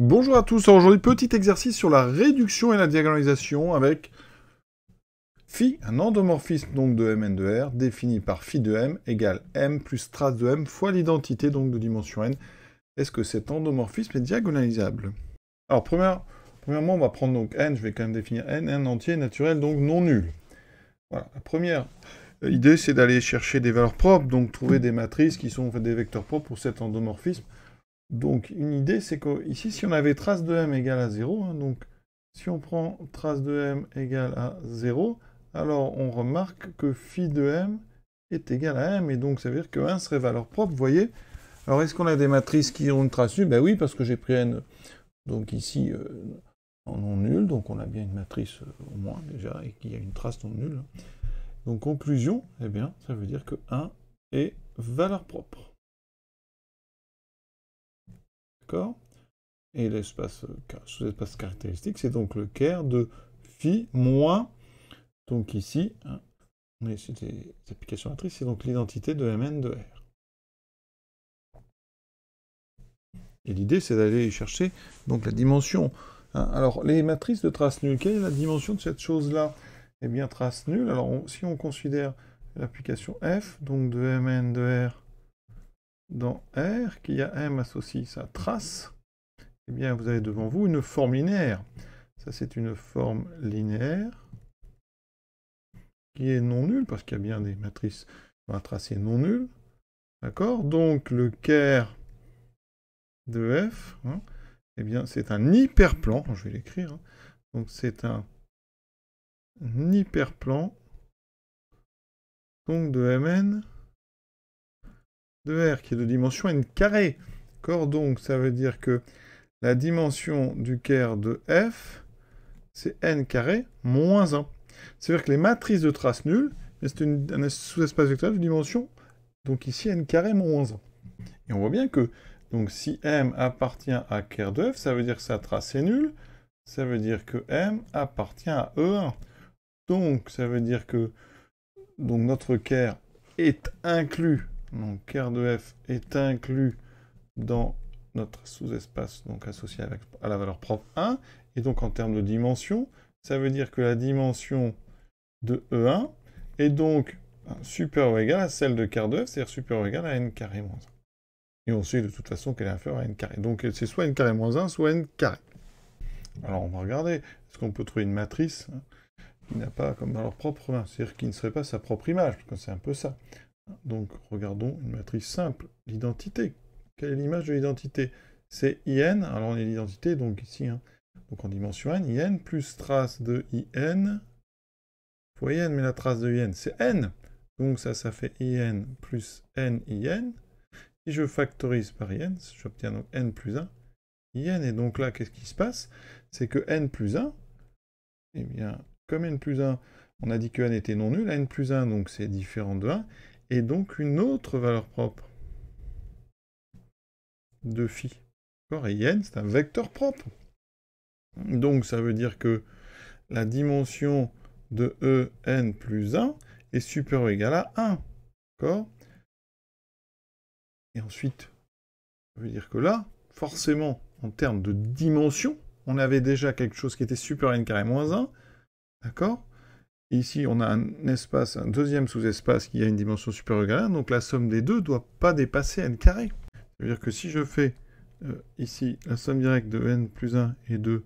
Bonjour à tous, aujourd'hui petit exercice sur la réduction et la diagonalisation avec phi, un endomorphisme donc de Mn de R défini par phi de M égale M plus trace de M fois l'identité donc de dimension n. Est-ce que cet endomorphisme est diagonalisable Alors premièrement on va prendre donc n, je vais quand même définir n, n entier naturel donc non nul. la première euh, idée c'est d'aller chercher des valeurs propres, donc trouver des matrices qui sont des vecteurs propres pour cet endomorphisme. Donc une idée, c'est qu'ici, si on avait trace de m égale à 0, hein, donc si on prend trace de m égale à 0, alors on remarque que phi de m est égal à m, et donc ça veut dire que 1 serait valeur propre, vous voyez Alors est-ce qu'on a des matrices qui ont une trace nulle Ben oui, parce que j'ai pris n, donc ici, euh, en non nul, donc on a bien une matrice euh, au moins déjà, et qu'il y a une trace non nulle. Hein. Donc conclusion, eh bien, ça veut dire que 1 est valeur propre. Et l'espace euh, sous-espace caractéristique, c'est donc le care de phi moins. Donc ici, hein, on est c'est donc l'identité de Mn de R. Et l'idée, c'est d'aller chercher donc la dimension. Hein. Alors, les matrices de traces nulles, quelle est la dimension de cette chose-là Eh bien, trace nulle. Alors, si on considère l'application f, donc de Mn de R dans R qui a M associé sa trace, eh bien vous avez devant vous une forme linéaire. Ça c'est une forme linéaire qui est non nulle, parce qu'il y a bien des matrices dans un tracé non nul. D'accord Donc le Caire de F, hein, eh bien c'est un hyperplan, je vais l'écrire, hein. donc c'est un hyperplan donc de Mn de R qui est de dimension n carré. D'accord Donc ça veut dire que la dimension du carré de F, c'est n carré moins 1. C'est-à-dire que les matrices de traces nulles, c'est un sous-espace vectoriel de dimension, donc ici n carré moins 1. Et on voit bien que donc si M appartient à ker de F, ça veut dire que sa trace est nulle, ça veut dire que M appartient à E1. Donc ça veut dire que donc notre ker est inclus donc R de F est inclus dans notre sous-espace donc associé à la valeur propre 1. Et donc en termes de dimension, ça veut dire que la dimension de E1 est donc super ou égale à celle de quart de F, c'est-à-dire super ou égale à n carré moins 1. Et on sait de toute façon qu'elle est inférieure à n carré. Donc c'est soit n carré moins 1, soit n carré. Alors on va regarder, est-ce qu'on peut trouver une matrice hein, qui n'a pas comme valeur propre 1, c'est-à-dire qui ne serait pas sa propre image, parce que c'est un peu ça. Donc regardons une matrice simple, l'identité. Quelle est l'image de l'identité C'est IN, alors on est l'identité, donc ici, hein. donc en dimension n, IN plus trace de IN fois IN, mais la trace de IN c'est N, donc ça, ça fait IN plus N IN. Si je factorise par IN, j'obtiens donc N plus 1 IN, et donc là, qu'est-ce qui se passe C'est que N plus 1, eh bien, comme N plus 1, on a dit que N était non nul, N plus 1, donc c'est différent de 1, et donc une autre valeur propre de phi. Et n, c'est un vecteur propre. Donc ça veut dire que la dimension de E n plus 1 est supérieure ou égale à 1. D'accord Et ensuite, ça veut dire que là, forcément, en termes de dimension, on avait déjà quelque chose qui était supérieur à n carré moins 1. D'accord Ici, on a un espace, un deuxième sous-espace qui a une dimension supérieure à 1, donc la somme des deux ne doit pas dépasser n carré. Ça veut dire que si je fais euh, ici la somme directe de n plus 1 et 2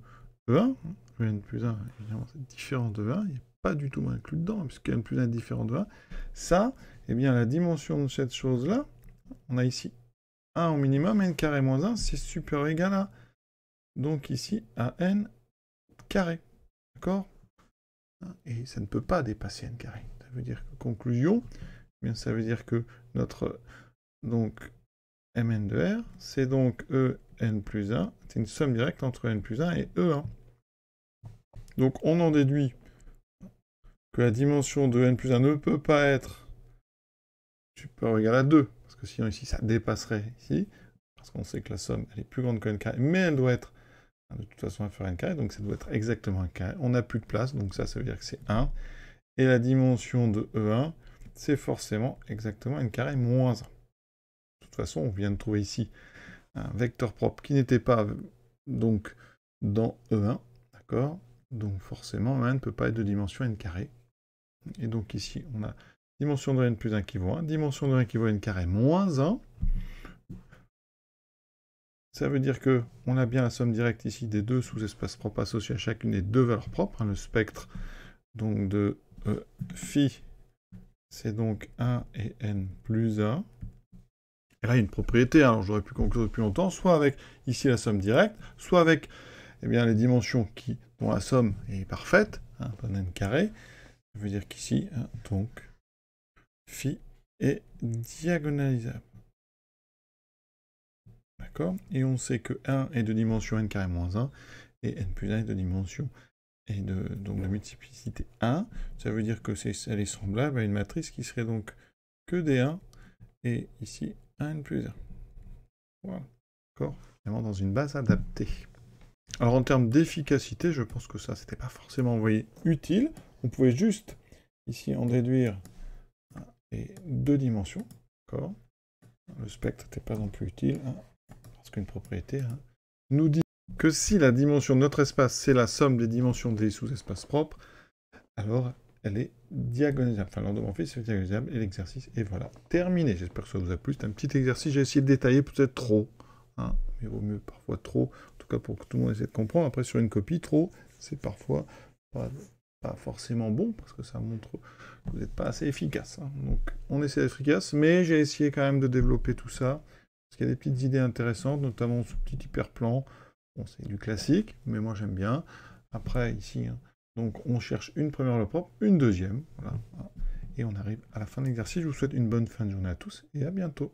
de 1, e hein, n plus 1, évidemment, c'est différent de 1, e il n'est pas du tout inclus dedans, hein, puisque n plus 1 est différent de 1, e ça, eh bien, la dimension de cette chose-là, on a ici 1 au minimum, n carré moins 1, c'est supérieur ou égal à, donc ici, à n carré. D'accord et ça ne peut pas dépasser n carré. Ça veut dire que conclusion, eh bien ça veut dire que notre donc mn de r, c'est donc e n plus 1, c'est une somme directe entre n plus 1 et e1. Donc on en déduit que la dimension de n plus 1 ne peut pas être supérieure égale à 2, parce que sinon ici ça dépasserait ici, parce qu'on sait que la somme elle est plus grande que n carré, mais elle doit être Hein, de toute façon, on va faire n carré, donc ça doit être exactement un carré. On n'a plus de place, donc ça, ça veut dire que c'est 1. Et la dimension de E1, c'est forcément exactement n carré moins 1. De toute façon, on vient de trouver ici un vecteur propre qui n'était pas donc dans E1, d'accord Donc forcément, E1 ne peut pas être de dimension n carré. Et donc ici, on a dimension de n plus 1 qui vaut 1, dimension de 1 qui vaut n carré moins 1. Ça veut dire que on a bien la somme directe ici des deux sous-espaces propres associés à chacune des deux valeurs propres. Hein, le spectre donc de Φ, euh, c'est donc 1 et n plus 1. Et là, il y a une propriété, hein, alors j'aurais pu conclure depuis longtemps, soit avec ici la somme directe, soit avec eh bien, les dimensions qui, dont la somme est parfaite, un hein, n carré. Ça veut dire qu'ici, donc, phi est diagonalisable. Et on sait que 1 est de dimension n carré moins 1 et n plus 1 est de dimension et de, donc de multiplicité 1. Ça veut dire que c'est, est semblable à une matrice qui serait donc que d 1 et ici 1n plus 1. Voilà. D'accord Vraiment dans une base adaptée. Alors en termes d'efficacité, je pense que ça, c'était pas forcément voyez, utile. On pouvait juste ici en déduire et deux dimensions. D'accord Le spectre n'était pas non plus utile une propriété, hein, nous dit que si la dimension de notre espace, c'est la somme des dimensions des sous-espaces propres, alors elle est diagonalisable. Enfin, fait, est diagonalisable et l'exercice est voilà, terminé. J'espère que ça vous a plu. C'est un petit exercice. J'ai essayé de détailler peut-être trop. Hein, mais vaut mieux parfois trop. En tout cas, pour que tout le monde essaie de comprendre. Après, sur une copie, trop, c'est parfois pas, forcément bon parce que ça montre que vous n'êtes pas assez efficace. Hein. Donc, on essaie d'être efficace, mais j'ai essayé quand même de développer tout ça. Parce qu'il y a des petites idées intéressantes, notamment ce petit hyperplan. Bon, c'est du classique, mais moi j'aime bien. Après, ici, hein, donc on cherche une première le propre, une deuxième. Et on arrive à la fin de l'exercice. Je vous souhaite une bonne fin de journée à tous et à bientôt.